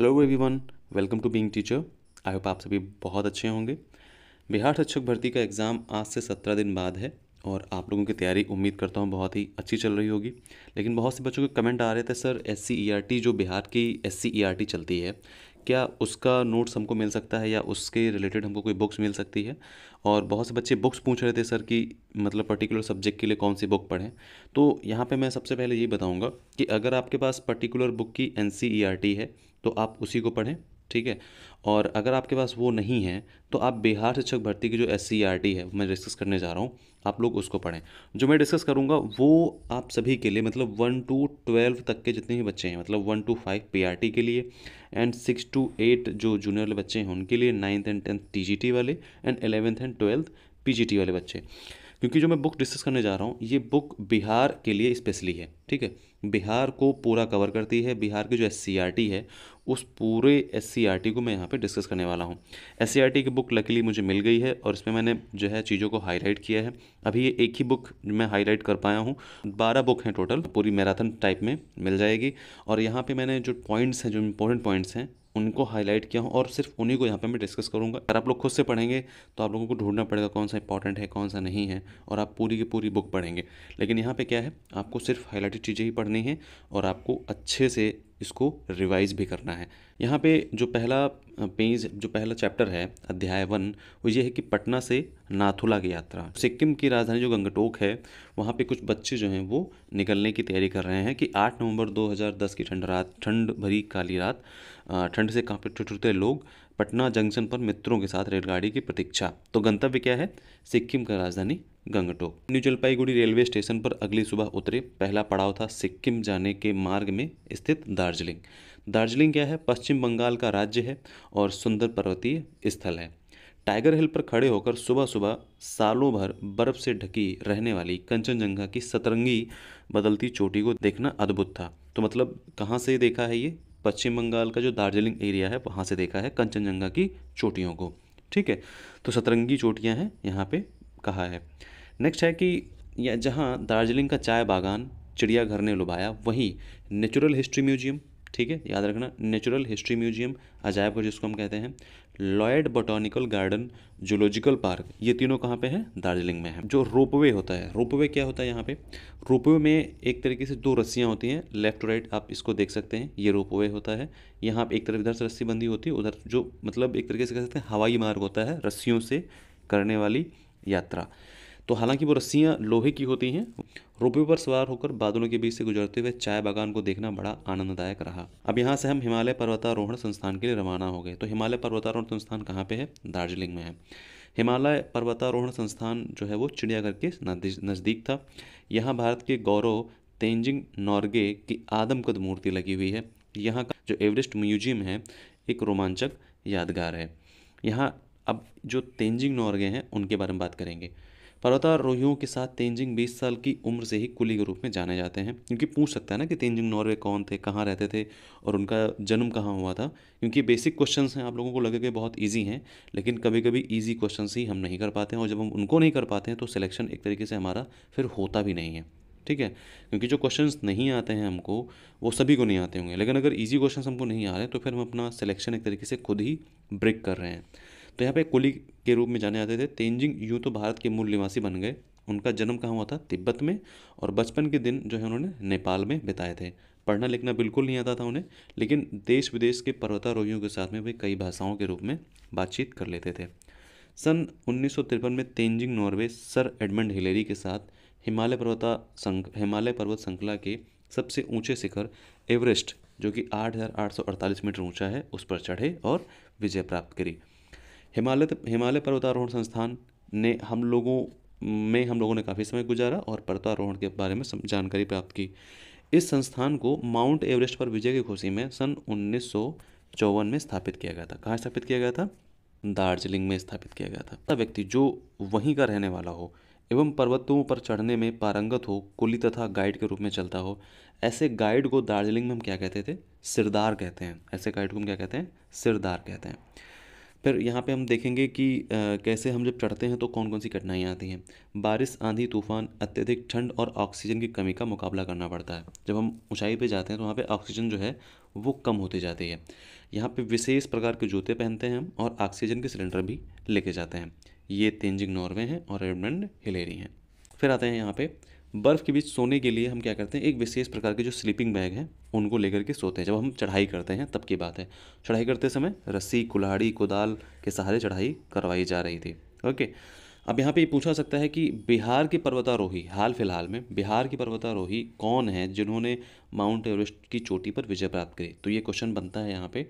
hello everyone welcome to being teacher I hope आप सभी बहुत अच्छे होंगे बिहार शिक्षक भर्ती का एग्ज़ाम आज से सत्रह दिन बाद है और आप लोगों की तैयारी उम्मीद करता हूँ बहुत ही अच्छी चल रही होगी लेकिन बहुत से बच्चों के कमेंट आ रहे थे सर एस सी e जो बिहार की एस सी e चलती है क्या उसका नोट्स हमको मिल सकता है या उसके रिलेटेड हमको कोई बुक्स मिल सकती है और बहुत से बच्चे बुक्स पूछ रहे थे सर कि मतलब पर्टिकुलर सब्जेक्ट के लिए कौन सी बुक पढ़ें तो यहाँ पे मैं सबसे पहले यही बताऊँगा कि अगर आपके पास पर्टिकुलर बुक की एन e है तो आप उसी को पढ़ें ठीक है और अगर आपके पास वो नहीं है तो आप बिहार शिक्षक भर्ती की जो एस e है मैं डिस्कस करने जा रहा हूँ आप लोग उसको पढ़ें जो मैं डिस्कस करूँगा वो आप सभी के लिए मतलब वन टू ट्वेल्व तक के जितने भी बच्चे हैं मतलब वन टू फाइव पी के लिए एंड सिक्स टू एट जो जूनियर वाले बच्चे हैं उनके लिए नाइन्थ एंड टेंथ टी वाले and eleventh and twelfth P वाले बच्चे क्योंकि जो मैं बुक डिस्कस करने जा रहा हूँ ये बुक बिहार के लिए स्पेशली है ठीक है बिहार को पूरा कवर करती है बिहार की जो एस e है उस पूरे एस e को मैं यहाँ पे डिस्कस करने वाला हूँ एस e की बुक लकीली मुझे मिल गई है और इसमें मैंने जो है चीज़ों को हाईलाइट किया है अभी ये एक ही बुक मैं हाईलाइट कर पाया हूँ बारह बुक हैं टोटल पूरी मैराथन टाइप में मिल जाएगी और यहाँ पर मैंने जो पॉइंट्स हैं जो इंपॉर्टेंट पॉइंट्स हैं उनको हाईलाइट किया हूँ और सिर्फ उन्हीं को यहाँ पे मैं डिस्कस करूँगा अगर आप लोग खुद से पढ़ेंगे तो आप लोगों को ढूंढना पड़ेगा कौन सा इंपॉर्टेंट है कौन सा नहीं है और आप पूरी की पूरी बुक पढ़ेंगे लेकिन यहाँ पर क्या है आपको सिर्फ हाईलाइटेड चीज़ें ही पढ़नी है और आपको अच्छे से इसको रिवाइज भी करना है यहाँ पे जो पहला पेज जो पहला चैप्टर है अध्याय वन वो ये है कि पटना से नाथुला की यात्रा सिक्किम की राजधानी जो गंगटोक है वहाँ पे कुछ बच्चे जो हैं वो निकलने की तैयारी कर रहे हैं कि 8 नवंबर 2010 की ठंड रात ठंड भरी काली रात ठंड से काफी ठिठुरते लोग पटना जंक्शन पर मित्रों के साथ रेलगाड़ी की प्रतीक्षा तो गंतव्य क्या है सिक्किम का राजधानी गंगटोक न्यू जलपाईगुड़ी रेलवे स्टेशन पर अगली सुबह उतरे पहला पड़ाव था सिक्किम जाने के मार्ग में स्थित दार्जिलिंग दार्जिलिंग क्या है पश्चिम बंगाल का राज्य है और सुंदर पर्वतीय स्थल है टाइगर हिल पर खड़े होकर सुबह सुबह सालों भर बर्फ से ढकी रहने वाली कंचनजंगा की सतरंगी बदलती चोटी को देखना अद्भुत था तो मतलब कहाँ से देखा है ये पश्चिम बंगाल का जो दार्जिलिंग एरिया है वहाँ से देखा है कंचनजंगा की चोटियों को ठीक है तो सतरंगी चोटियाँ हैं यहाँ पे कहा है नेक्स्ट है कि या जहाँ दार्जिलिंग का चाय बागान चिड़ियाघर ने लुभाया वहीं नेचुरल हिस्ट्री म्यूजियम ठीक है याद रखना नेचुरल हिस्ट्री म्यूजियम अजायब घर जिसको हम कहते हैं Lloyd botanical garden zoological park ये तीनों कहाँ पे हैं दार्जिलिंग में है जो रोपवे होता है रोपवे क्या होता है यहाँ पे रोपवे में एक तरीके से दो रस्सियाँ होती हैं लेफ्ट राइट आप इसको देख सकते हैं ये रोपवे होता है यहाँ एक तरफ इधर से रस्सी बंदी होती है उधर जो मतलब एक तरीके से कह सकते हैं हवाई मार्ग होता है रस्सियों से करने वाली यात्रा तो हालांकि वो रस्सियाँ लोहे की होती हैं रोपे पर सवार होकर बादलों के बीच से गुजरते हुए चाय बागान को देखना बड़ा आनंददायक रहा अब यहाँ से हम हिमालय पर्वतारोहण संस्थान के लिए रवाना हो गए तो हिमालय पर्वतारोहण संस्थान कहाँ पर है दार्जिलिंग में है हिमालय पर्वतारोहण संस्थान जो है वो चिड़ियाघर के नज़दीक था यहाँ भारत के गौरव तेंजिंग नॉर्गे की आदमकद मूर्ति लगी हुई है यहाँ का जो एवरेस्ट म्यूजियम है एक रोमांचक यादगार है यहाँ अब जो तेंजिंग नॉर्गे हैं उनके बारे में बात करेंगे पर्वतारोहियों के साथ तेंजिंग बीस साल की उम्र से ही कुली के रूप में जाने जाते हैं क्योंकि पूछ सकता है ना कि तेंजिंग नॉर्वे कौन थे कहाँ रहते थे और उनका जन्म कहाँ हुआ था क्योंकि बेसिक क्वेश्चन हैं आप लोगों को लगे कि बहुत ईजी हैं लेकिन कभी कभी ईजी क्वेश्चन ही हम नहीं कर पाते हैं और जब हम उनको नहीं कर पाते हैं तो सिलेक्शन एक तरीके से हमारा फिर होता भी नहीं है ठीक है क्योंकि जो क्वेश्चन नहीं आते हैं हमको वो सभी को नहीं आते होंगे लेकिन अगर ईजी क्वेश्चन हमको नहीं आ रहे तो फिर हम अपना सिलेक्शन एक तरीके से खुद ही ब्रेक कर रहे हैं तो यहाँ पे कुली के रूप में जाने जाते थे तेंजिंग यूँ तो भारत के मूल निवासी बन गए उनका जन्म कहाँ हुआ था तिब्बत में और बचपन के दिन जो है उन्होंने नेपाल में बिताए थे पढ़ना लिखना बिल्कुल नहीं आता था उन्हें लेकिन देश विदेश के पर्वतारोहियों के साथ में वे कई भाषाओं के रूप में बातचीत कर लेते थे सन उन्नीस में Tenzing Norgay sir Edmund Hillary के साथ हिमालय पर्वता हिमालय पर्वत श्रृंखला के सबसे ऊंचे शिखर एवरेस्ट जो कि 8,848 मीटर ऊंचा है उस पर चढ़े और विजय प्राप्त करी हिमालय हिमालय पर्वतारोहण संस्थान ने हम लोगों में हम लोगों ने काफ़ी समय गुजारा और पर्वतारोहण के बारे में जानकारी प्राप्त की इस संस्थान को माउंट एवरेस्ट पर विजय की खुशी में सन उन्नीस में स्थापित किया गया था कहाँ स्थापित किया गया था दार्जिलिंग में स्थापित किया गया था व्यक्ति जो वहीं का रहने वाला हो एवं पर्वतों पर चढ़ने में पारंगत हो कुली तथा गाइड के रूप में चलता हो ऐसे गाइड को दार्जिलिंग में हम क्या कहते थे सिरदार कहते हैं ऐसे गाइड को हम क्या कहते हैं सिरदार कहते हैं फिर यहाँ पे हम देखेंगे कि कैसे हम जब चढ़ते हैं तो कौन कौन सी कठिनाइयाँ आती हैं बारिश आंधी तूफान अत्यधिक ठंड और ऑक्सीजन की कमी का मुकाबला करना पड़ता है जब हम ऊंचाई पे जाते हैं तो वहाँ पे ऑक्सीजन जो है वो कम होती जाती है यहाँ पे विशेष प्रकार के जूते पहनते हैं हम और ऑक्सीजन के सिलेंडर भी लेके जाते हैं ये तेंजिंग नॉर्वे हैं और एडमंड हिलेरी हैं फिर आते हैं यहाँ पर बर्फ़ के बीच सोने के लिए हम क्या करते हैं एक विशेष प्रकार के जो स्लीपिंग बैग हैं उनको लेकर के सोते हैं जब हम चढ़ाई करते हैं तब की बात है चढ़ाई करते समय रस्सी कुल्हाड़ी कुदाल के सहारे चढ़ाई करवाई जा रही थी ओके अब यहाँ पे ये पूछा सकता है कि बिहार के पर्वतारोही हाल फिलहाल में बिहार के पर्वतारोही कौन है जिन्होंने माउंट एवरेस्ट की चोटी पर विजय प्राप्त करी तो ये क्वेश्चन बनता है यहाँ पर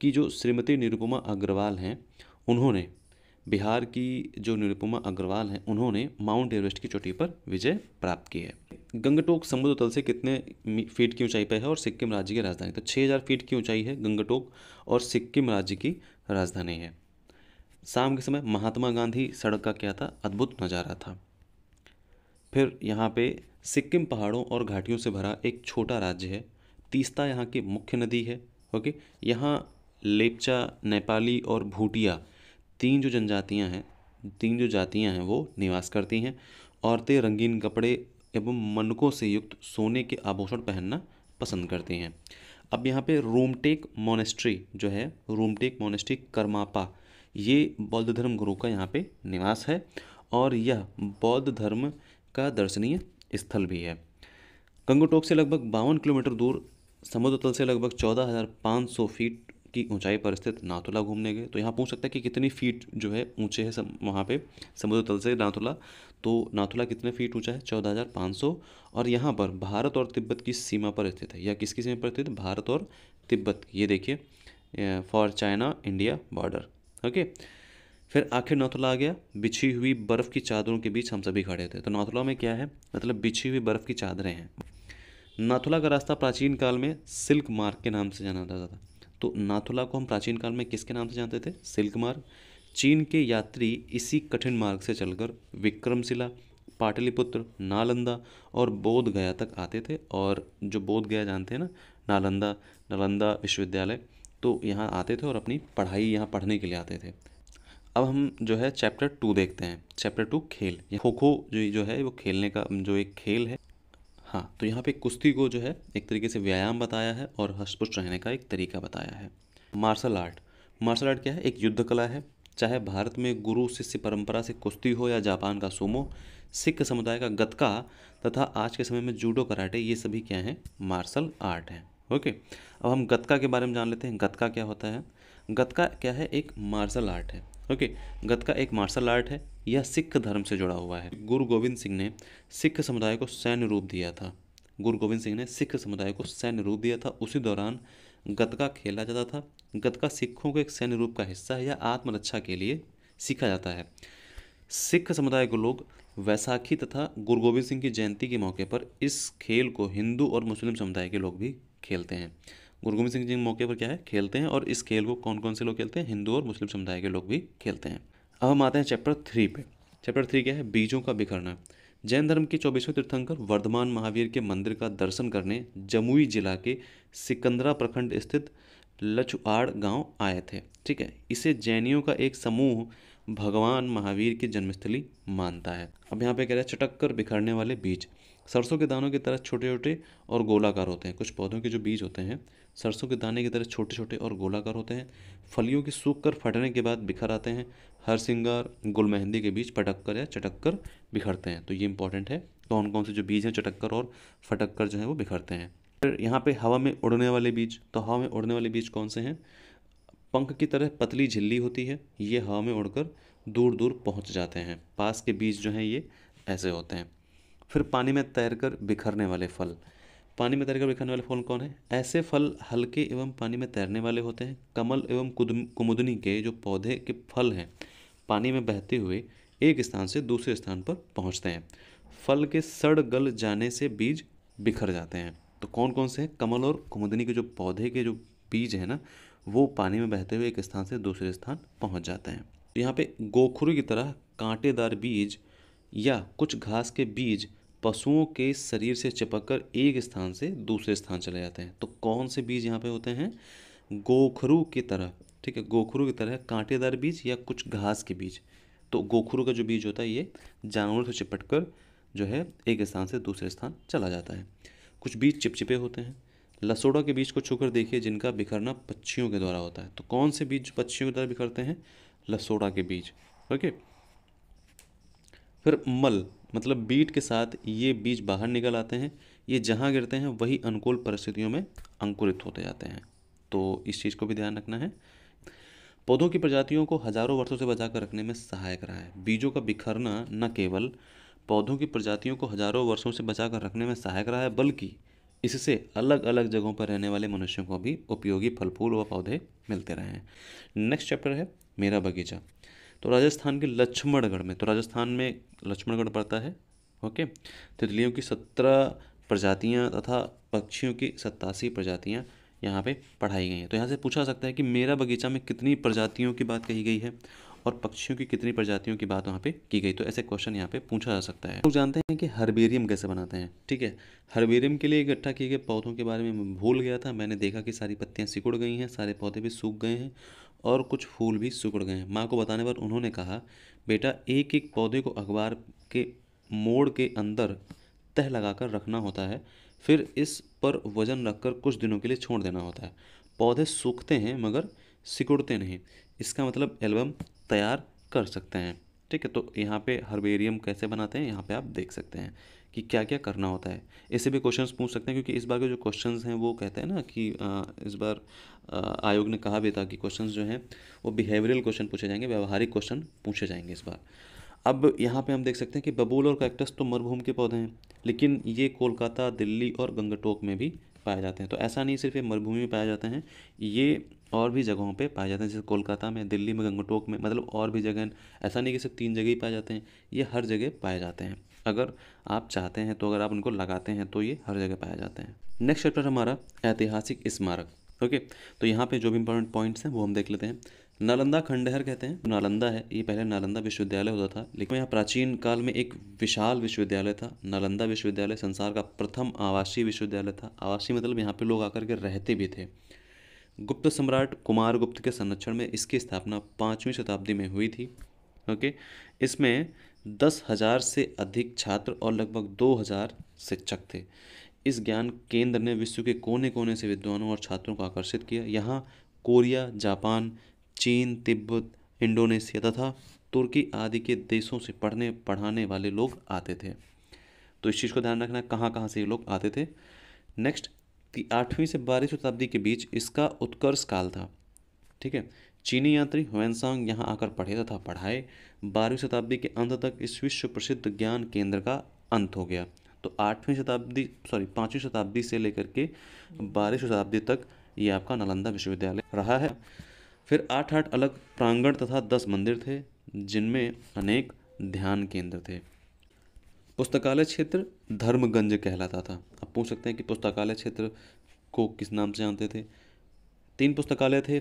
कि जो श्रीमती निरुपमा अग्रवाल हैं उन्होंने बिहार की जो निरुपमा अग्रवाल हैं उन्होंने माउंट एवरेस्ट की चोटी पर विजय प्राप्त की है गंगटोक समुद्र तल से कितने फीट की ऊंचाई पर है और सिक्किम राज्य की राजधानी तो 6000 फीट की ऊंचाई है गंगटोक और सिक्किम राज्य की राजधानी है शाम के समय महात्मा गांधी सड़क का क्या था अद्भुत नज़ारा था फिर यहाँ पे सिक्किम पहाड़ों और घाटियों से भरा एक छोटा राज्य है तीस्ता यहाँ की मुख्य नदी है ओके यहाँ लेपचा नेपाली और भूटिया तीन जो जनजातियाँ हैं तीन जो जातियाँ हैं वो निवास करती हैं औरतें रंगीन कपड़े एवं मनकों से युक्त सोने के आभूषण पहनना पसंद करती हैं अब यहाँ पे रोमटेक मोनेस्ट्री जो है रोमटेक मोनेस्ट्री करमापा ये बौद्ध धर्म गुरु का यहाँ पे निवास है और यह बौद्ध धर्म का दर्शनीय स्थल भी है गंगोटोक से लगभग बावन किलोमीटर दूर समुद्र तल से लगभग चौदह हज़ार पाँच सौ फीट की ऊंचाई पर स्थित नाथुला घूमने गए तो यहाँ पूछ सकता है कि कितनी फीट जो है ऊंचे है सम वहाँ पे समुद्र तल से नाथुला तो नाथुला कितने फीट ऊंचा है चौदह हज़ार पाँच सौ और यहाँ पर भारत और तिब्बत की सीमा पर स्थित है या किसकी सीमा पर स्थित भारत और तिब्बत ये देखिए for China India border okay फिर आखिर नाथुला आ गया बिछी हुई बर्फ़ की चादरों के बीच हम सभी खड़े थे तो नाथुला में क्या है मतलब बिछी हुई बर्फ़ की चादरें हैं नाथुला का रास्ता प्राचीन काल में सिल्क मार्ग के नाम से जाना जाता था तो नाथुला को हम प्राचीन काल में किसके नाम से जानते थे सिल्क मार्ग चीन के यात्री इसी कठिन मार्ग से चलकर विक्रमशिला पाटलिपुत्र नालंदा और बोध गया तक आते थे और जो बोध गया जानते हैं ना नालंदा नालंदा विश्वविद्यालय तो यहाँ आते थे और अपनी पढ़ाई यहाँ पढ़ने के लिए आते थे अब हम जो है चैप्टर टू देखते हैं चैप्टर टू खेल खो खो जो जो है वो खेलने का जो एक खेल है हाँ तो यहाँ पे कुश्ती को जो है एक तरीके से व्यायाम बताया है और हस्तपुष्ट रहने का एक तरीका बताया है मार्शल आर्ट मार्शल आर्ट क्या है एक युद्ध कला है चाहे भारत में गुरु शिष्य परंपरा से कुश्ती हो या जापान का सोमो सिख समुदाय का गतका तथा आज के समय में जूडो कराटे ये सभी क्या हैं मार्शल आर्ट हैं ओके अब हम गतका के बारे में जान लेते हैं गतका क्या होता है गतका क्या है एक मार्शल आर्ट है ओके गतका एक मार्शल आर्ट है यह सिख धर्म से जुड़ा हुआ है गुरु गोविंद सिंह ने सिख समुदाय को सैन्य रूप दिया था गुरु गोविंद सिंह ने सिख समुदाय को सैन्य रूप दिया था उसी दौरान गतका खेला जाता था गतका सिखों के एक सैन्य रूप का हिस्सा है या आत्मरक्षा के लिए सीखा जाता है सिख समुदाय के लोग वैसाखी तथा गुरु गोविंद सिंह की जयंती के मौके पर इस खेल को हिंदू और मुस्लिम समुदाय के लोग भी खेलते हैं गुरु गोविंद सिंह जी मौके पर क्या है खेलते हैं और इस खेल को कौन कौन से लोग खेलते हैं हिंदू और मुस्लिम समुदाय के लोग भी खेलते हैं अब हम आते हैं चैप्टर थ्री पे चैप्टर थ्री क्या है बीजों का बिखरना जैन धर्म के चौबीसवें तीर्थंकर वर्धमान महावीर के मंदिर का दर्शन करने जमुई जिला के सिकंदरा प्रखंड स्थित लछुआड़ गांव आए थे ठीक है इसे जैनियों का एक समूह भगवान महावीर की जन्मस्थली मानता है अब यहाँ पे कह रहा है चटक कर बिखरने वाले बीज सरसों के दानों की तरह छोटे छोटे और गोलाकार होते हैं कुछ पौधों के जो बीज होते हैं सरसों के दाने की तरह छोटे छोटे और गोलाकार होते हैं फलियों के सूख कर फटने के बाद बिखर आते हैं हर सिंगार गुल मेहंदी के बीज पटक कर या चटक कर बिखरते हैं तो ये इंपॉर्टेंट है कौन कौन से जो बीज हैं चटक कर और फटक कर जो है वो बिखरते हैं फिर यहाँ पे हवा में उड़ने वाले बीज तो हवा में उड़ने वाले बीज कौन से हैं पंख की तरह पतली झिल्ली होती है ये हवा में उड़कर दूर दूर पहुँच जाते हैं पास के बीज जो हैं ये ऐसे होते हैं फिर पानी में तैरकर बिखरने वाले फल पानी में तैरकर दिखाने वाले फल कौन है ऐसे फल हल्के एवं पानी में तैरने वाले होते हैं कमल एवं कुमुदनी के जो पौधे के फल हैं पानी में बहते हुए एक स्थान से दूसरे स्थान पर पहुंचते हैं फल के सड़ गल जाने से बीज बिखर जाते हैं तो कौन कौन से हैं कमल और कुमुदनी के जो पौधे के जो बीज हैं ना वो पानी में बहते हुए एक स्थान से दूसरे स्थान पहुंच जाते हैं तो यहाँ पे गोखरू की तरह कांटेदार बीज या कुछ घास के बीज पशुओं के शरीर से चिपककर एक स्थान से दूसरे स्थान चले जाते हैं तो कौन से बीज यहाँ पे होते हैं गोखरू की तरह ठीक है गोखरू की तरह कांटेदार बीज या कुछ घास के बीज तो गोखरू का जो बीज होता है ये जानवरों से चिपट कर जो है एक स्थान से दूसरे स्थान चला जाता है कुछ बीज चिपचिपे होते हैं लसोड़ा के बीज को छूकर देखिए जिनका बिखरना पक्षियों के द्वारा होता है तो कौन से बीज पक्षियों के द्वारा बिखरते हैं लसोड़ा के बीज ओके फिर मल मतलब बीट के साथ ये बीज बाहर निकल आते हैं ये जहाँ गिरते हैं वही अनुकूल परिस्थितियों में अंकुरित होते जाते हैं तो इस चीज़ को भी ध्यान रखना है पौधों की प्रजातियों को हजारों वर्षों से बचा कर रखने में सहायक रहा है बीजों का बिखरना न केवल पौधों की प्रजातियों को हजारों वर्षों से बचा कर रखने में सहायक रहा है बल्कि इससे अलग अलग जगहों पर रहने वाले मनुष्यों को भी उपयोगी फल फूल व पौधे मिलते रहे हैं नेक्स्ट चैप्टर है मेरा बगीचा तो राजस्थान के लक्ष्मणगढ़ में तो राजस्थान में लक्ष्मणगढ़ पड़ता है ओके तितलियों की सत्रह प्रजातियाँ तथा पक्षियों की सत्तासी प्रजातियाँ यहाँ पे पढ़ाई गई हैं तो यहाँ से पूछा सकता है कि मेरा बगीचा में कितनी प्रजातियों की बात कही गई है और पक्षियों की कितनी प्रजातियों की बात वहाँ पे की गई तो ऐसे क्वेश्चन यहाँ पे पूछा जा सकता है लोग तो जानते हैं कि हर्बेरियम कैसे बनाते हैं ठीक है हर्बेरियम के लिए इकट्ठा किए गए पौधों के बारे में भूल गया था मैंने देखा कि सारी पत्तियाँ सिकुड़ गई हैं सारे पौधे भी सूख गए हैं और कुछ फूल भी सिकुड़ गए माँ को बताने पर उन्होंने कहा बेटा एक एक पौधे को अखबार के मोड़ के अंदर तह लगाकर रखना होता है फिर इस पर वजन रखकर कुछ दिनों के लिए छोड़ देना होता है पौधे सूखते हैं मगर सिकुड़ते नहीं इसका मतलब एल्बम तैयार कर सकते हैं ठीक है तो यहाँ पे हर्बेरियम कैसे बनाते हैं यहाँ पे आप देख सकते हैं कि क्या क्या करना होता है ऐसे भी क्वेश्चन पूछ सकते हैं क्योंकि इस बार के जो क्वेश्चन हैं वो कहते हैं ना कि इस बार आयोग ने कहा भी था कि क्वेश्चन जो हैं वो बिहेवियरल क्वेश्चन पूछे जाएंगे व्यवहारिक क्वेश्चन पूछे जाएंगे इस बार अब यहाँ पे हम देख सकते हैं कि बबूल और कैक्टस तो मरुभूम के पौधे हैं लेकिन ये कोलकाता दिल्ली और गंगटोक में भी पाए जाते हैं तो ऐसा नहीं सिर्फ ये मरुभूमि में पाए जाते हैं ये और भी जगहों पे पाए जाते हैं जैसे कोलकाता में दिल्ली में गंगटोक में मतलब और भी जगह ऐसा नहीं कि सिर्फ तीन जगह ही पाए जाते हैं ये हर जगह पाए जाते हैं अगर आप चाहते हैं तो अगर आप उनको लगाते हैं तो ये हर जगह पाए जाते हैं नेक्स्ट चैप्टर हमारा ऐतिहासिक स्मारक ओके तो यहाँ पे जो भी इंपॉर्टेंट पॉइंट्स हैं वो हम देख लेते हैं नालंदा खंडहर कहते हैं नालंदा है ये पहले नालंदा विश्वविद्यालय होता था लेकिन यहाँ प्राचीन काल में एक विशाल विश्वविद्यालय था नालंदा विश्वविद्यालय संसार का प्रथम आवासीय विश्वविद्यालय था आवासीय मतलब यहाँ पे लोग आकर के रहते भी थे गुप्त सम्राट कुमार गुप्त के संरक्षण में इसकी स्थापना पाँचवीं शताब्दी में हुई थी ओके इसमें दस हज़ार से अधिक छात्र और लगभग दो हज़ार शिक्षक थे इस ज्ञान केंद्र ने विश्व के कोने कोने से विद्वानों और छात्रों को आकर्षित किया यहाँ कोरिया जापान चीन तिब्बत इंडोनेशिया तथा तुर्की आदि के देशों से पढ़ने पढ़ाने वाले लोग आते थे तो इस चीज़ को ध्यान रखना कहाँ कहाँ से ये लोग आते थे नेक्स्ट कि आठवीं से बारहवीं शताब्दी के बीच इसका उत्कर्ष काल था ठीक है चीनी यात्री ह्वेनसांग यहाँ आकर पढ़े तथा पढ़ाए बारहवीं शताब्दी के अंत तक इस विश्व प्रसिद्ध ज्ञान केंद्र का अंत हो गया तो आठवीं शताब्दी सॉरी पाँचवीं शताब्दी से लेकर के बारहवीं शताब्दी तक ये आपका नालंदा विश्वविद्यालय रहा है फिर आठ आठ अलग प्रांगण तथा दस मंदिर थे जिनमें अनेक ध्यान केंद्र थे पुस्तकालय क्षेत्र धर्मगंज कहलाता था आप पूछ सकते हैं कि पुस्तकालय क्षेत्र को किस नाम से जानते थे तीन पुस्तकालय थे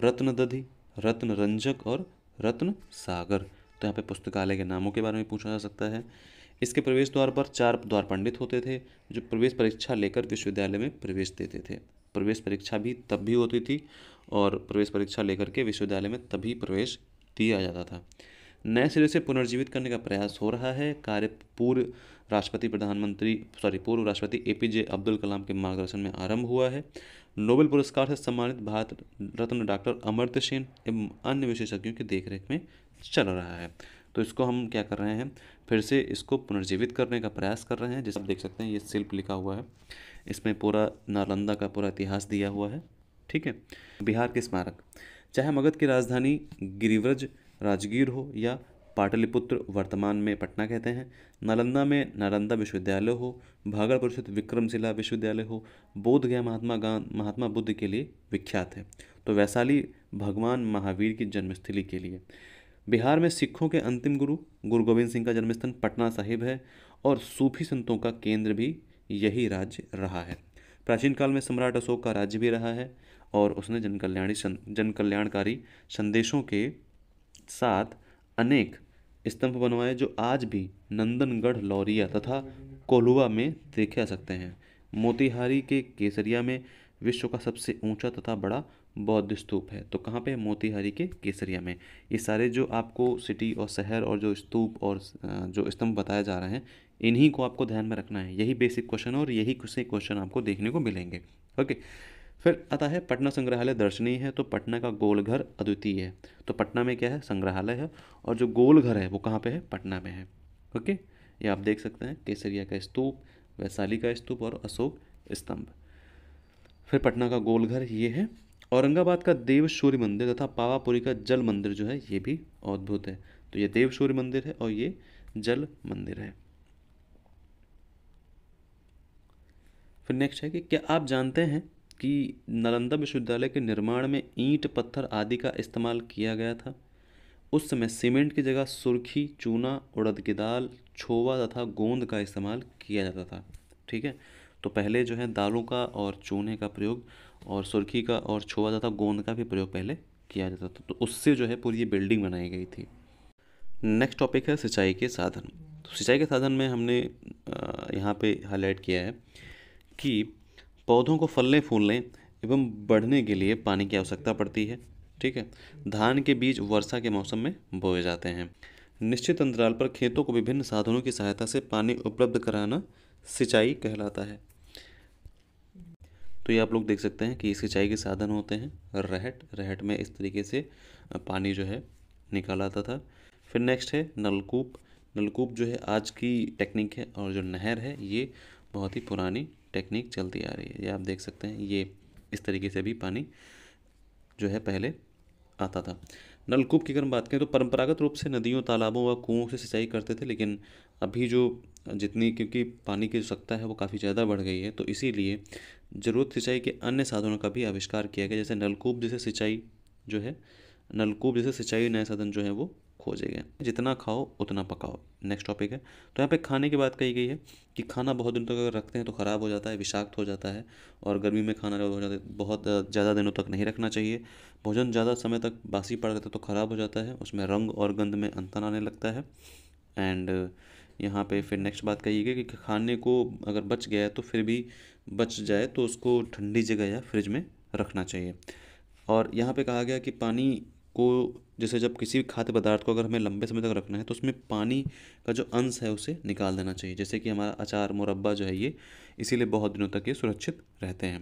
रत्न दधि रत्न रंजक और रत्न सागर तो यहाँ पे पुस्तकालय के नामों के बारे में पूछा जा सकता है इसके प्रवेश द्वार पर चार द्वार पंडित होते थे जो प्रवेश परीक्षा लेकर विश्वविद्यालय में प्रवेश देते थे प्रवेश परीक्षा भी तब भी होती थी और प्रवेश परीक्षा लेकर के विश्वविद्यालय में तभी प्रवेश दिया जाता था नए सिरे से पुनर्जीवित करने का प्रयास हो रहा है कार्य पूर्व राष्ट्रपति प्रधानमंत्री सॉरी पूर्व राष्ट्रपति ए पी जे अब्दुल कलाम के मार्गदर्शन में आरंभ हुआ है नोबेल पुरस्कार से सम्मानित भारत रत्न डॉक्टर अमृत सेन एवं अन्य विशेषज्ञों की देखरेख में चल रहा है तो इसको हम क्या कर रहे हैं फिर से इसको पुनर्जीवित करने का प्रयास कर रहे हैं जैसे आप देख सकते हैं ये शिल्प लिखा हुआ है इसमें पूरा नालंदा का पूरा इतिहास दिया हुआ है ठीक है बिहार के स्मारक चाहे मगध की राजधानी गिरिव्रज राजगीर हो या पाटलिपुत्र वर्तमान में पटना कहते हैं नालंदा में नालंदा विश्वविद्यालय हो भागलपुर स्थित विक्रमशिला विश्वविद्यालय हो बोध गया महात्मा गांध महात्मा बुद्ध के लिए विख्यात है तो वैशाली भगवान महावीर की जन्मस्थली के लिए बिहार में सिखों के अंतिम गुरु गुरु गोविंद सिंह का जन्मस्थान पटना साहिब है और सूफी संतों का केंद्र भी यही राज्य रहा है प्राचीन काल में सम्राट अशोक का राज्य भी रहा है और उसने जनकल्याणी जनकल्याणकारी संदेशों के साथ अनेक स्तंभ बनवाए जो आज भी नंदनगढ़ लौरिया तथा कोलुआ में देखे जा सकते हैं मोतिहारी के केसरिया में विश्व का सबसे ऊंचा तथा बड़ा बौद्ध स्तूप है तो कहाँ पे मोतिहारी के केसरिया में ये सारे जो आपको सिटी और शहर और जो स्तूप और जो स्तंभ बताए जा रहे हैं इन्हीं को आपको ध्यान में रखना है यही बेसिक क्वेश्चन और यही कुछ क्वेश्चन आपको देखने को मिलेंगे ओके फिर आता है पटना संग्रहालय दर्शनीय है तो पटना का गोलघर अद्वितीय है तो पटना में क्या है संग्रहालय है और जो गोलघर है वो कहाँ पे है पटना में है ओके ये आप देख सकते हैं केसरिया का स्तूप वैशाली का स्तूप और अशोक स्तंभ फिर पटना का गोलघर ये है औरंगाबाद का देव सूर्य मंदिर तथा पावापुरी का जल मंदिर जो है ये भी अद्भुत है तो ये देव सूर्य मंदिर है और ये जल मंदिर है फिर नेक्स्ट है कि क्या आप जानते हैं कि नालंदा विश्वविद्यालय के निर्माण में ईंट पत्थर आदि का इस्तेमाल किया गया था उस समय सीमेंट की जगह सुर्खी चूना उड़द की दाल छोवा तथा गोंद का इस्तेमाल किया जाता था ठीक है तो पहले जो है दालों का और चूने का प्रयोग और सुर्खी का और छोवा तथा गोंद का भी प्रयोग पहले किया जाता था तो उससे जो है पूरी ये बिल्डिंग बनाई गई थी नेक्स्ट टॉपिक है सिंचाई के साधन तो सिंचाई के साधन में हमने यहाँ पे हाईलाइट किया है कि पौधों को फलने फूलने एवं बढ़ने के लिए पानी की आवश्यकता पड़ती है ठीक है धान के बीज वर्षा के मौसम में बोए जाते हैं निश्चित अंतराल पर खेतों को विभिन्न साधनों की सहायता से पानी उपलब्ध कराना सिंचाई कहलाता है तो ये आप लोग देख सकते हैं कि सिंचाई के साधन होते हैं रहट रहट में इस तरीके से पानी जो है निकाला आता था फिर नेक्स्ट है नलकूप नलकूप जो है आज की टेक्निक है और जो नहर है ये बहुत ही पुरानी टेक्निक चलती आ रही है ये आप देख सकते हैं ये इस तरीके से भी पानी जो है पहले आता था नलकूप की अगर हम बात करें तो परंपरागत रूप से नदियों तालाबों व कुओं से सिंचाई करते थे लेकिन अभी जो जितनी क्योंकि पानी की आवश्यकता है वो काफ़ी ज़्यादा बढ़ गई है तो इसीलिए ज़रूरत सिंचाई के अन्य साधनों का भी आविष्कार किया गया जैसे नलकूप जैसे सिंचाई जो है नलकूप जैसे सिंचाई नए साधन जो है वो खोजेंगे जितना खाओ उतना पकाओ नेक्स्ट टॉपिक है तो यहाँ पे खाने की बात कही गई है कि खाना बहुत दिनों तक अगर रखते हैं तो ख़राब हो जाता है विषाक्त हो जाता है और गर्मी में खाना हो जाता है बहुत ज़्यादा दिनों तक नहीं रखना चाहिए भोजन ज़्यादा समय तक बासी पड़ रहता है तो ख़राब हो जाता है उसमें रंग और गंध में अंतर आने लगता है एंड यहाँ पे फिर नेक्स्ट बात कही गई कि खाने को अगर बच गया है तो फिर भी बच जाए तो उसको ठंडी जगह या फ्रिज में रखना चाहिए और यहाँ पे कहा गया कि पानी को जैसे जब किसी भी खाद्य पदार्थ को अगर हमें लंबे समय तक रखना है तो उसमें पानी का जो अंश है उसे निकाल देना चाहिए जैसे कि हमारा अचार मुरब्बा जो है ये इसीलिए बहुत दिनों तक ये सुरक्षित रहते हैं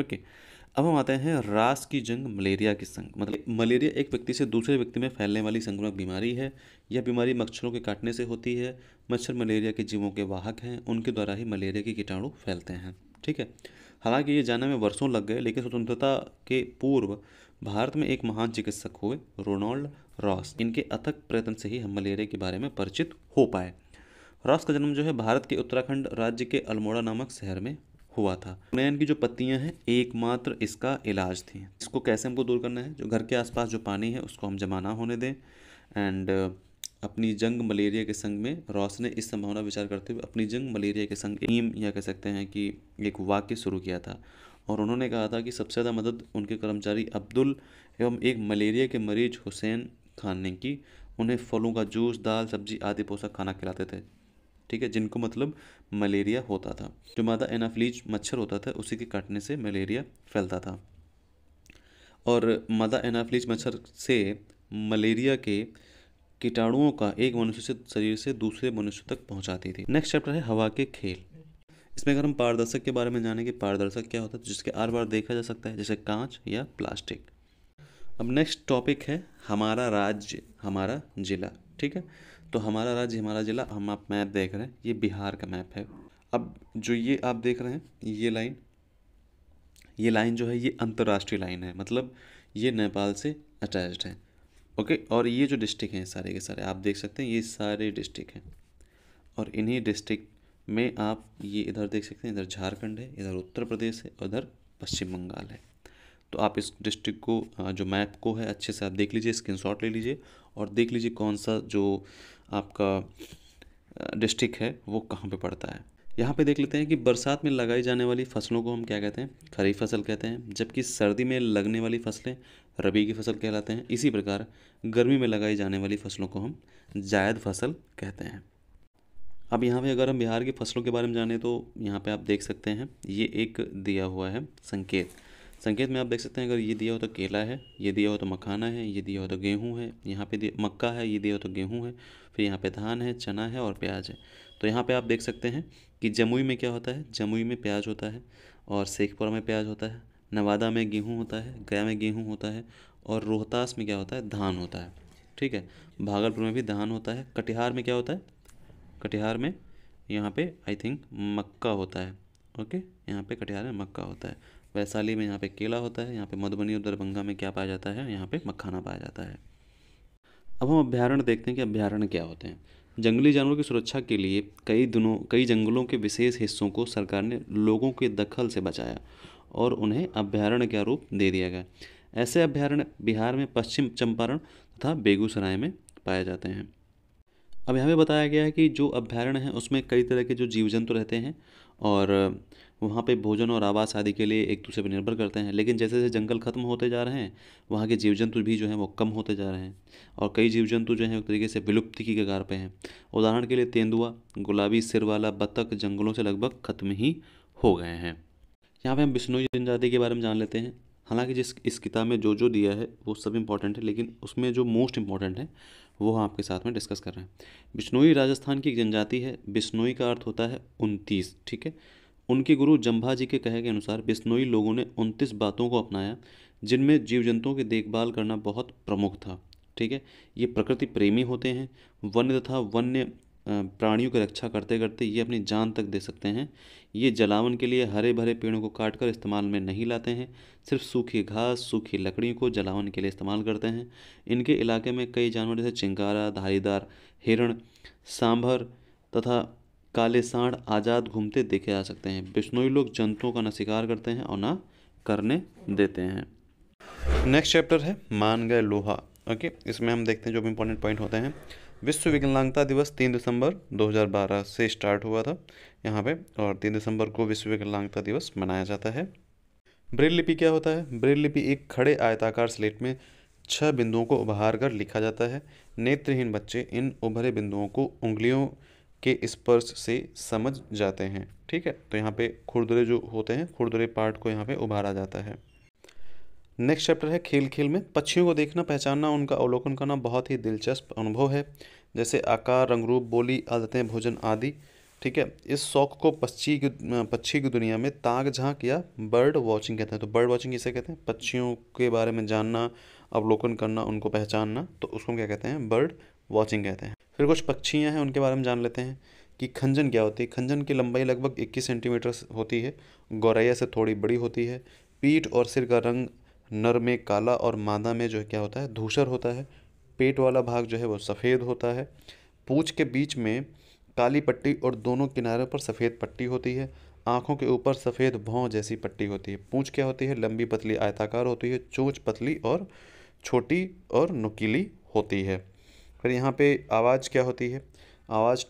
ओके अब हम आते हैं रास की जंग मलेरिया की संग मतलब मलेरिया एक व्यक्ति से दूसरे व्यक्ति में फैलने वाली संक्रमक बीमारी है यह बीमारी मच्छरों के काटने से होती है मच्छर मलेरिया के जीवों के वाहक हैं उनके द्वारा ही मलेरिया के कीटाणु फैलते हैं ठीक है हालांकि ये जाने में वर्षों लग गए लेकिन स्वतंत्रता के पूर्व भारत में एक महान चिकित्सक हुए रोनाल्ड रॉस इनके अथक प्रयत्न से ही हम मलेरिया के बारे में परिचित हो पाए रॉस का जन्म जो है भारत के उत्तराखंड राज्य के अल्मोड़ा नामक शहर में हुआ था उन्नयन की जो पत्तियां हैं एकमात्र इसका इलाज थी इसको कैसे हमको दूर करना है जो घर के आसपास जो पानी है उसको हम जमा ना होने दें एंड uh, अपनी जंग मलेरिया के संग में रॉस ने इस संभावना विचार करते हुए अपनी जंग मलेरिया के संग एम या कह सकते हैं कि एक वाक्य शुरू किया था और उन्होंने कहा था कि सबसे ज़्यादा मदद उनके कर्मचारी अब्दुल एवं एक मलेरिया के मरीज हुसैन खान ने की उन्हें फलों का जूस दाल सब्जी आदि पोषक खाना खिलाते थे ठीक है जिनको मतलब मलेरिया होता था जो मादा एनाफ्लीज मच्छर होता था उसी के काटने से मलेरिया फैलता था और मादा एनाफ्लीज मच्छर से मलेरिया के कीटाणुओं का एक मनुष्य से शरीर से दूसरे मनुष्य तक पहुंचाती थी नेक्स्ट चैप्टर है हवा के खेल इसमें अगर हम पारदर्शक के बारे में जानेंगे पारदर्शक क्या होता है तो जिसके आर बार देखा जा सकता है जैसे कांच या प्लास्टिक अब नेक्स्ट टॉपिक है हमारा राज्य हमारा जिला ठीक है तो हमारा राज्य हमारा जिला हम आप मैप देख रहे हैं ये बिहार का मैप है अब जो ये आप देख रहे हैं ये लाइन ये लाइन जो है ये अंतर्राष्ट्रीय लाइन है मतलब ये नेपाल से अटैच्ड है ओके और ये जो डिस्ट्रिक्ट हैं सारे के सारे आप देख सकते हैं ये सारे डिस्ट्रिक्ट हैं और इन्हीं डिस्ट्रिक्ट में आप ये इधर देख सकते हैं इधर झारखंड है इधर उत्तर प्रदेश है उधर पश्चिम बंगाल है तो आप इस डिस्ट्रिक्ट को जो मैप को है अच्छे से आप देख लीजिए स्क्रीनशॉट ले लीजिए और देख लीजिए कौन सा जो आपका डिस्ट्रिक्ट है वो कहाँ पे पड़ता है यहाँ पे देख लेते हैं कि बरसात में लगाई जाने वाली फसलों को हम क्या कहते हैं खरीफ फसल कहते हैं जबकि सर्दी में लगने वाली फसलें रबी की फसल कहलाते हैं इसी प्रकार गर्मी में लगाई जाने वाली फसलों को हम जायद फसल कहते हैं अब यहाँ पे अगर हम बिहार की फसलों के बारे में जाने तो यहाँ पे आप देख सकते हैं ये एक दिया हुआ है संकेत संकेत में आप देख सकते हैं अगर ये दिया हो तो केला है ये दिया हो तो मखाना है ये दिया हो तो गेहूँ है यहाँ पे मक्का है ये दिया हो तो गेहूँ है फिर यहाँ पे धान है चना है और प्याज है तो यहाँ पे आप देख सकते हैं कि जमुई में क्या होता है जमुई में प्याज होता है और शेखपुरा में प्याज होता है नवादा में गेहूँ होता है गया में गेहूँ होता है और रोहतास में क्या होता है धान होता है ठीक है भागलपुर में भी धान होता है कटिहार में क्या होता है कटिहार में यहाँ पे आई थिंक मक्का होता है ओके यहाँ पे कटिहार में मक्का होता है वैशाली में यहाँ पे केला होता है यहाँ पे मधुबनी और दरभंगा में क्या पाया जाता है यहाँ पे मखाना पाया जाता है अब हम अभ्यारण्य देखते हैं कि अभ्यारण्य क्या होते हैं जंगली जानवरों की सुरक्षा के लिए कई दिनों कई जंगलों के विशेष हिस्सों को सरकार ने लोगों के दखल से बचाया और उन्हें अभ्यारण्य का रूप दे दिया गया ऐसे अभ्यारण्य बिहार में पश्चिम चंपारण तथा बेगूसराय में पाए जाते हैं अब यहाँ पे बताया गया है कि जो अभ्यारण्य है उसमें कई तरह के जो जीव जंतु रहते हैं और वहाँ पे भोजन और आवास आदि के लिए एक दूसरे पर निर्भर करते हैं लेकिन जैसे जैसे जंगल खत्म होते जा रहे हैं वहाँ के जीव जंतु भी जो हैं वो कम होते जा रहे हैं और कई जीव जंतु जो हैं एक तरीके से विलुप्ति की कगार पे हैं उदाहरण के लिए तेंदुआ गुलाबी सिर वाला बतख जंगलों से लगभग खत्म ही हो गए हैं यहाँ पर हम बिश्नोई जनजाति के बारे में जान लेते हैं हालांकि जिस इस किताब में जो जो दिया है वो सब इम्पॉर्टेंट है लेकिन उसमें जो मोस्ट इम्पॉर्टेंट है वो हम आपके साथ में डिस्कस कर रहे हैं बिश्नोई राजस्थान की एक जनजाति है बिश्नोई का अर्थ होता है उनतीस ठीक है उनके गुरु जम्भा जी के कहे के अनुसार बिश्नोई लोगों ने उनतीस बातों को अपनाया जिनमें जीव जंतुओं की देखभाल करना बहुत प्रमुख था ठीक है ये प्रकृति प्रेमी होते हैं वन्य तथा वन्य प्राणियों की रक्षा करते करते ये अपनी जान तक दे सकते हैं ये जलावन के लिए हरे भरे पेड़ों को काट कर इस्तेमाल में नहीं लाते हैं सिर्फ सूखी घास सूखी लकड़ियों को जलावन के लिए इस्तेमाल करते हैं इनके इलाके में कई जानवर जैसे चिंगारा धारीदार हिरण सांभर तथा काले सांड आज़ाद घूमते देखे जा सकते हैं बिश्नोई लोग जंतुओं का ना शिकार करते हैं और ना करने देते हैं नेक्स्ट चैप्टर है मान गए लोहा ओके इसमें हम देखते हैं जो भी इंपॉर्टेंट पॉइंट होते हैं विश्व विकलांगता दिवस तीन दिसंबर 2012 से स्टार्ट हुआ था यहाँ पे और तीन दिसंबर को विश्व विकलांगता दिवस मनाया जाता है ब्रेल लिपि क्या होता है ब्रेल लिपि एक खड़े आयताकार स्लेट में छह बिंदुओं को उभार कर लिखा जाता है नेत्रहीन बच्चे इन उभरे बिंदुओं को उंगलियों के स्पर्श से समझ जाते हैं ठीक है तो यहाँ पे खुरदुरे जो होते हैं खुरदुरे पार्ट को यहाँ पे उभारा जाता है नेक्स्ट चैप्टर है खेल खेल में पक्षियों को देखना पहचानना उनका अवलोकन करना बहुत ही दिलचस्प अनुभव है जैसे आकार रंग रूप बोली आदतें भोजन आदि ठीक है इस शौक को पक्षी की पक्षी की दुनिया में ताक झांक या बर्ड वॉचिंग कहते हैं तो बर्ड वॉचिंग इसे कहते हैं पक्षियों के बारे में जानना अवलोकन करना उनको पहचानना तो उसको क्या कहते हैं बर्ड वॉचिंग कहते हैं फिर कुछ पक्षियाँ हैं उनके बारे में जान लेते हैं कि खंजन क्या होती है खंजन की लंबाई लगभग 21 सेंटीमीटर होती है गौरैया से थोड़ी बड़ी होती है पीठ और सिर का रंग नर में काला और मादा में जो है क्या होता है धूसर होता है पेट वाला भाग जो है वो सफ़ेद होता है पूँछ के बीच में काली पट्टी और दोनों किनारों पर सफ़ेद पट्टी होती है आँखों के ऊपर सफ़ेद भौं जैसी पट्टी होती है पूँछ क्या होती है लंबी पतली आयताकार होती है चोंच पतली और छोटी और नुकीली होती है फिर यहाँ पे आवाज़ क्या होती है आवाज़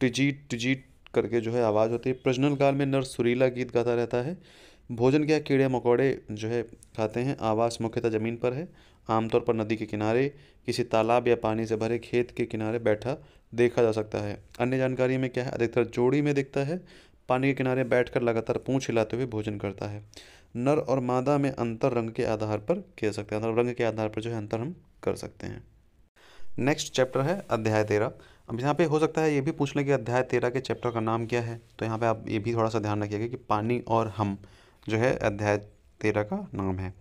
टिजीट टिजीट करके जो है आवाज़ होती है प्रजनन काल में नर सुरीला गीत गाता रहता है भोजन क्या कीड़े मकोड़े जो है खाते हैं आवास मुख्यतः ज़मीन पर है आमतौर पर नदी के किनारे किसी तालाब या पानी से भरे खेत के किनारे बैठा देखा जा सकता है अन्य जानकारी में क्या है अधिकतर जोड़ी में दिखता है पानी के किनारे बैठकर लगातार पूँछ हिलाते हुए भोजन करता है नर और मादा में अंतर रंग के आधार पर कह सकते हैं अंतर मतलब रंग के आधार पर जो है अंतर हम कर सकते हैं नेक्स्ट चैप्टर है अध्याय तेरह अब यहाँ पे हो सकता है ये भी पूछ लें कि अध्याय तेरह के चैप्टर का नाम क्या है तो यहाँ पे आप ये भी थोड़ा सा ध्यान रखिएगा कि पानी और हम जो है अध्याय तेरह का नाम है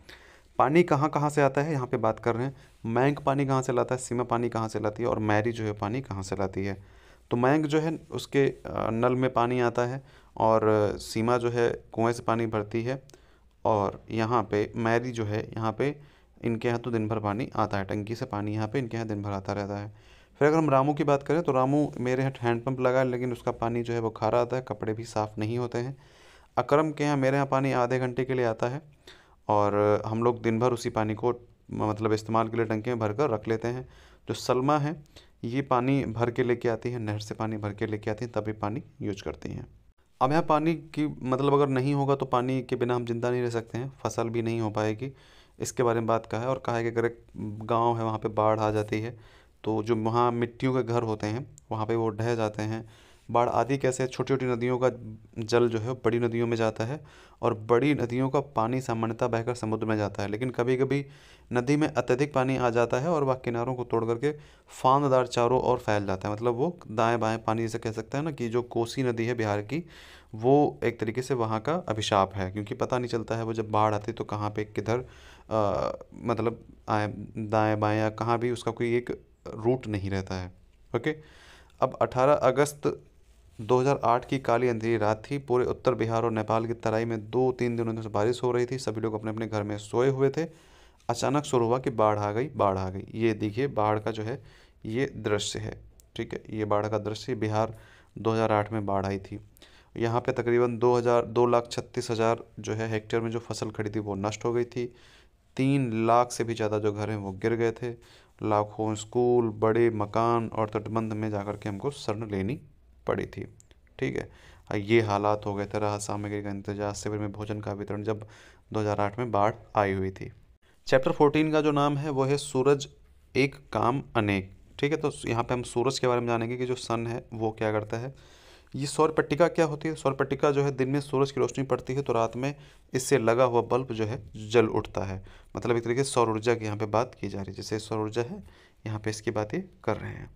पानी कहाँ कहाँ से आता है यहाँ पे बात कर रहे हैं मैंग पानी कहाँ से लाता है सीमा पानी कहाँ से लाती है और मैरी जो है पानी कहाँ से लाती है तो मैंग जो है उसके नल में पानी आता है और सीमा जो है कुएँ से पानी भरती है और यहाँ पे मैरी जो है यहाँ पे इनके यहाँ तो दिन भर पानी आता है टंकी से पानी यहाँ पे इनके यहाँ दिन भर आता रहता है फिर अगर हम रामू की बात करें तो रामू मेरे यहाँ हैंडपम्प लगा है लेकिन उसका पानी जो है वो खारा आता है कपड़े भी साफ़ नहीं होते हैं अकरम के यहाँ मेरे यहाँ पानी आधे घंटे के लिए आता है और हम लोग दिन भर उसी पानी को मतलब इस्तेमाल के लिए टंकी में भर कर रख लेते हैं जो सलमा है ये पानी भर के लेके आती है नहर से पानी भर के लेके आती है तभी पानी यूज करती हैं अब यहाँ पानी की मतलब अगर नहीं होगा तो पानी के बिना हम जिंदा नहीं रह सकते हैं फसल भी नहीं हो पाएगी इसके बारे में बात कहा है और कहा है कि अगर एक गाँव है वहाँ पर बाढ़ आ जाती है तो जो वहाँ मिट्टियों के घर होते हैं वहाँ पर वो ढह जाते हैं बाढ़ आदि कैसे छोटी छोटी नदियों का जल जो है बड़ी नदियों में जाता है और बड़ी नदियों का पानी सामान्यतः बहकर समुद्र में जाता है लेकिन कभी कभी नदी में अत्यधिक पानी आ जाता है और वह किनारों को तोड़ करके फांददार चारों ओर फैल जाता है मतलब वो दाएँ बाएँ पानी जैसे कह सकते हैं ना कि जो कोसी नदी है बिहार की वो एक तरीके से वहाँ का अभिशाप है क्योंकि पता नहीं चलता है वो जब बाढ़ आती तो कहाँ पर किधर मतलब आए दाएँ बाएँ या कहाँ भी उसका कोई एक रूट नहीं रहता है ओके अब 18 अगस्त 2008 की काली अंधेरी रात थी पूरे उत्तर बिहार और नेपाल की तराई में दो तीन दिनों से बारिश हो रही थी सभी लोग अपने अपने घर में सोए हुए थे अचानक शुरू हुआ कि बाढ़ आ गई बाढ़ आ गई ये देखिए बाढ़ का जो है ये दृश्य है ठीक है ये बाढ़ का दृश्य बिहार 2008 में बाढ़ आई थी यहाँ पे तकरीबन 2000 दो लाख छत्तीस हज़ार जो है हेक्टेयर में जो फसल खड़ी थी वो नष्ट हो गई थी तीन लाख से भी ज़्यादा जो घर हैं वो गिर गए थे लाखों स्कूल बड़े मकान और तटबंध में जाकर के हमको शरण लेनी पड़ी थी ठीक है ये हालात हो गए थे राहत सामग्री का इंतजार शिविर में भोजन का वितरण जब 2008 में बाढ़ आई हुई थी चैप्टर 14 का जो नाम है वो है सूरज एक काम अनेक ठीक है तो यहाँ पे हम सूरज के बारे में जानेंगे कि जो सन है वो क्या करता है ये सौर पट्टिका क्या होती है सौर पट्टिका जो है दिन में सूरज की रोशनी पड़ती है तो रात में इससे लगा हुआ बल्ब जो है जल उठता है मतलब एक तरीके से सौर ऊर्जा की यहाँ पे बात की जा रही है जैसे सौर ऊर्जा है यहाँ पे इसकी बातें कर रहे हैं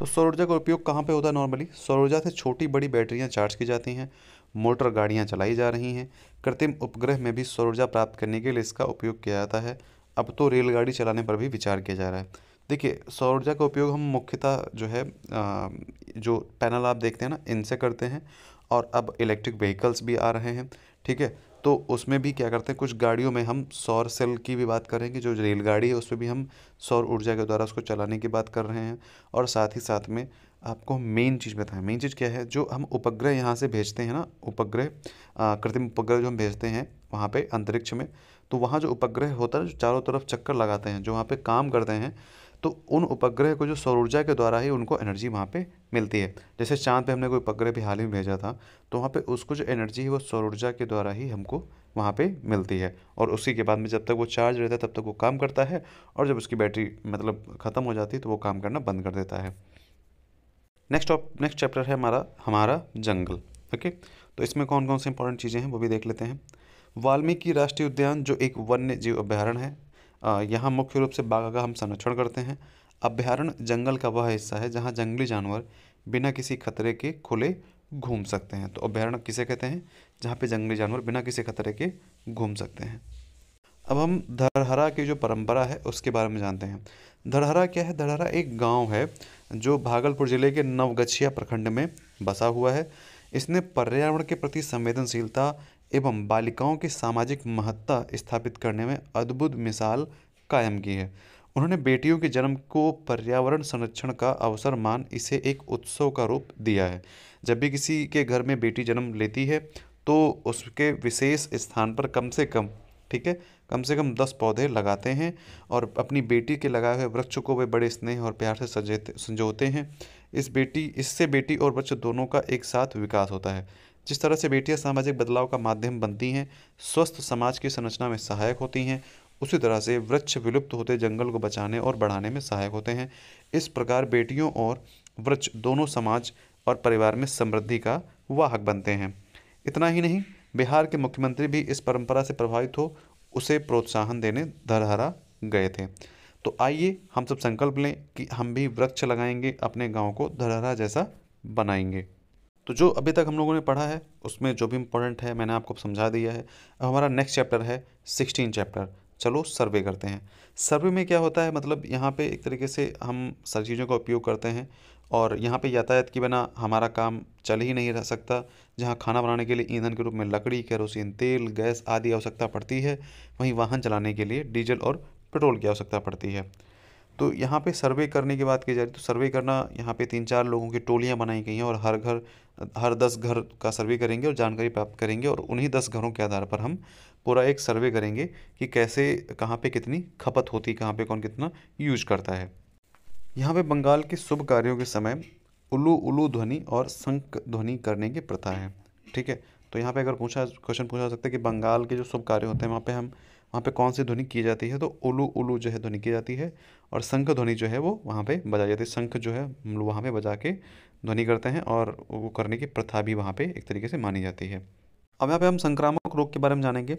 तो सौर ऊर्जा का उपयोग कहाँ पे होता है नॉर्मली सौर ऊर्जा से छोटी बड़ी बैटरियाँ चार्ज की जाती हैं मोटर गाड़ियाँ चलाई जा रही हैं कृत्रिम उपग्रह में भी सौर ऊर्जा प्राप्त करने के लिए इसका उपयोग किया जाता है अब तो रेलगाड़ी चलाने पर भी विचार किया जा रहा है देखिए सौर ऊर्जा का उपयोग हम मुख्यतः जो है जो पैनल आप देखते हैं ना इनसे करते हैं और अब इलेक्ट्रिक व्हीकल्स भी आ रहे हैं ठीक है तो उसमें भी क्या करते हैं कुछ गाड़ियों में हम सौर सेल की भी बात करेंगे जो रेलगाड़ी है उसमें भी हम सौर ऊर्जा के द्वारा उसको चलाने की बात कर रहे हैं और साथ ही साथ में आपको मेन चीज़ बताएं मेन चीज़ क्या है जो हम उपग्रह यहाँ से भेजते हैं ना उपग्रह कृत्रिम उपग्रह जो हम भेजते हैं वहाँ पर अंतरिक्ष में तो वहाँ जो उपग्रह होता है जो चारों तरफ चक्कर लगाते हैं जो वहाँ पर काम करते हैं तो उन उपग्रह को जो सौर ऊर्जा के द्वारा ही उनको एनर्जी वहाँ पे मिलती है जैसे चांद पे हमने कोई उपग्रह भी हाल ही में भेजा था तो वहाँ पे उसको जो एनर्जी है वो सौर ऊर्जा के द्वारा ही हमको वहाँ पे मिलती है और उसी के बाद में जब तक वो चार्ज रहता है तब तक वो काम करता है और जब उसकी बैटरी मतलब ख़त्म हो जाती है तो वो काम करना बंद कर देता है नेक्स्ट नेक्स्ट चैप्टर है हमारा हमारा जंगल ओके तो इसमें कौन कौन से इंपॉर्टेंट चीज़ें हैं वो भी देख लेते हैं वाल्मीकि राष्ट्रीय उद्यान जो एक वन्य जीव अभ्यारण्य है यहाँ मुख्य रूप से बाघ का हम संरक्षण करते हैं अभ्यारण्य जंगल का वह हिस्सा है जहाँ जंगली जानवर बिना किसी खतरे के खुले घूम सकते हैं तो अभ्यारण्य किसे कहते हैं जहाँ पे जंगली जानवर बिना किसी खतरे के घूम सकते हैं अब हम धरहरा की जो परंपरा है उसके बारे में जानते हैं धरहरा क्या है धरहरा एक गांव है जो भागलपुर जिले के नवगछिया प्रखंड में बसा हुआ है इसने पर्यावरण के प्रति संवेदनशीलता एवं बालिकाओं की सामाजिक महत्ता स्थापित करने में अद्भुत मिसाल कायम की है उन्होंने बेटियों के जन्म को पर्यावरण संरक्षण का अवसर मान इसे एक उत्सव का रूप दिया है जब भी किसी के घर में बेटी जन्म लेती है तो उसके विशेष स्थान पर कम से कम ठीक है कम से कम दस पौधे लगाते हैं और अपनी बेटी के लगाए हुए वृक्ष को वे बड़े स्नेह और प्यार से सजे संजोते हैं इस बेटी इससे बेटी और वृक्ष दोनों का एक साथ विकास होता है जिस तरह से बेटियां सामाजिक बदलाव का माध्यम बनती हैं स्वस्थ समाज की संरचना में सहायक होती हैं उसी तरह से वृक्ष विलुप्त होते जंगल को बचाने और बढ़ाने में सहायक होते हैं इस प्रकार बेटियों और वृक्ष दोनों समाज और परिवार में समृद्धि का वाहक बनते हैं इतना ही नहीं बिहार के मुख्यमंत्री भी इस परंपरा से प्रभावित हो उसे प्रोत्साहन देने धरहरा गए थे तो आइए हम सब संकल्प लें कि हम भी वृक्ष लगाएंगे अपने गांव को धरहरा जैसा बनाएंगे तो जो अभी तक हम लोगों ने पढ़ा है उसमें जो भी इम्पोर्टेंट है मैंने आपको समझा दिया है अब हमारा नेक्स्ट चैप्टर है सिक्सटीन चैप्टर चलो सर्वे करते हैं सर्वे में क्या होता है मतलब यहाँ पे एक तरीके से हम सारी चीज़ों का उपयोग करते हैं और यहाँ पे यातायात के बिना हमारा काम चल ही नहीं रह सकता जहाँ खाना बनाने के लिए ईंधन के रूप में लकड़ी केरोसिन तेल गैस आदि आवश्यकता पड़ती है वहीं वाहन चलाने के लिए डीजल और पेट्रोल की आवश्यकता पड़ती है तो यहाँ पे सर्वे करने की बात की जा रही तो सर्वे करना यहाँ पे तीन चार लोगों की टोलियाँ बनाई गई हैं और हर घर हर दस घर का सर्वे करेंगे और जानकारी प्राप्त करेंगे और उन्हीं दस घरों के आधार पर हम पूरा एक सर्वे करेंगे कि कैसे कहाँ पे कितनी खपत होती कहाँ पे कौन कितना यूज करता है यहाँ पे बंगाल के शुभ कार्यों के समय उल्लू उल्लू ध्वनि और संक ध्वनि करने की प्रथा है ठीक है तो यहाँ पे अगर पूछा क्वेश्चन पूछा जा सकता है कि बंगाल के जो शुभ कार्य होते हैं वहाँ पे हम वहाँ पे कौन सी ध्वनि की जाती है तो उलू उलू जो है ध्वनि की जाती है और शंख ध्वनि जो है वो वहाँ पे बजाई जाती है शंख जो है हम लोग वहाँ पर बजा के ध्वनि करते हैं और वो करने की प्रथा भी वहाँ पे एक तरीके से मानी जाती है अब यहाँ पे हम संक्रामक रोग के बारे में जानेंगे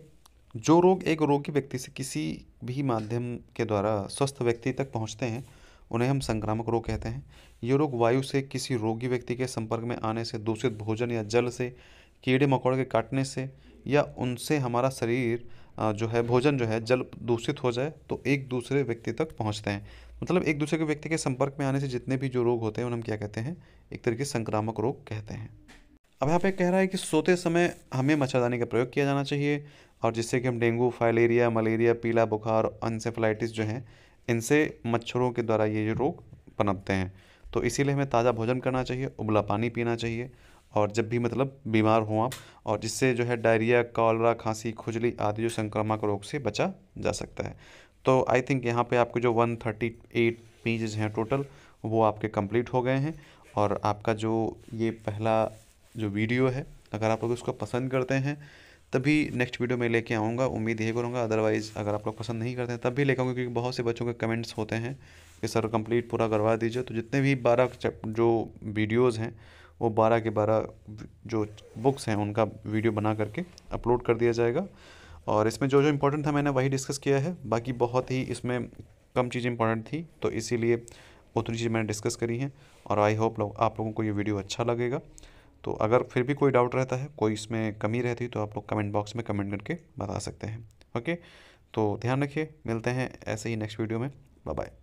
जो रोग एक रोगी व्यक्ति से किसी भी माध्यम के द्वारा स्वस्थ व्यक्ति तक पहुँचते हैं उन्हें हम संक्रामक रोग कहते हैं ये रोग वायु से किसी रोगी व्यक्ति के संपर्क में आने से दूषित भोजन या जल से कीड़े मकोड़े के काटने से या उनसे हमारा शरीर जो है भोजन जो है जल दूषित हो जाए तो एक दूसरे व्यक्ति तक पहुँचते हैं मतलब एक दूसरे के व्यक्ति के संपर्क में आने से जितने भी जो रोग होते हैं उन्हें हम क्या कहते हैं एक तरीके से संक्रामक रोग कहते हैं अब यहाँ पे कह रहा है कि सोते समय हमें मच्छरदानी का प्रयोग किया जाना चाहिए और जिससे कि हम डेंगू फाइलेरिया मलेरिया पीला बुखार इंसेफ्लाइटिस जो हैं इनसे मच्छरों के द्वारा ये रोग पनपते हैं तो इसीलिए हमें ताज़ा भोजन करना चाहिए उबला पानी पीना चाहिए और जब भी मतलब बीमार हों आप और जिससे जो है डायरिया कॉलरा खांसी खुजली आदि जो संक्रामक रोग से बचा जा सकता है तो आई थिंक यहाँ पे आपके जो 138 पेजेज हैं टोटल वो आपके कंप्लीट हो गए हैं और आपका जो ये पहला जो वीडियो है अगर आप लोग इसको पसंद करते हैं तभी नेक्स्ट वीडियो में लेके आऊँगा उम्मीद यही करूँगा अदरवाइज़ अगर आप लोग पसंद नहीं करते हैं तब भी लेकर आऊँगा क्योंकि बहुत से बच्चों के कमेंट्स होते हैं कि सर कंप्लीट पूरा करवा दीजिए तो जितने भी बारह जो वीडियोज़ हैं वो बारह के बारह जो बुक्स हैं उनका वीडियो बना करके अपलोड कर दिया जाएगा और इसमें जो जो इम्पोर्टेंट था मैंने वही डिस्कस किया है बाकी बहुत ही इसमें कम चीज़ें इंपॉर्टेंट थी तो इसीलिए उतनी चीज़ें मैंने डिस्कस करी हैं और आई होप लोग आप लोगों को ये वीडियो अच्छा लगेगा तो अगर फिर भी कोई डाउट रहता है कोई इसमें कमी रहती है तो आप लोग कमेंट बॉक्स में कमेंट करके बता सकते हैं ओके तो ध्यान रखिए मिलते हैं ऐसे ही नेक्स्ट वीडियो में बाय बाय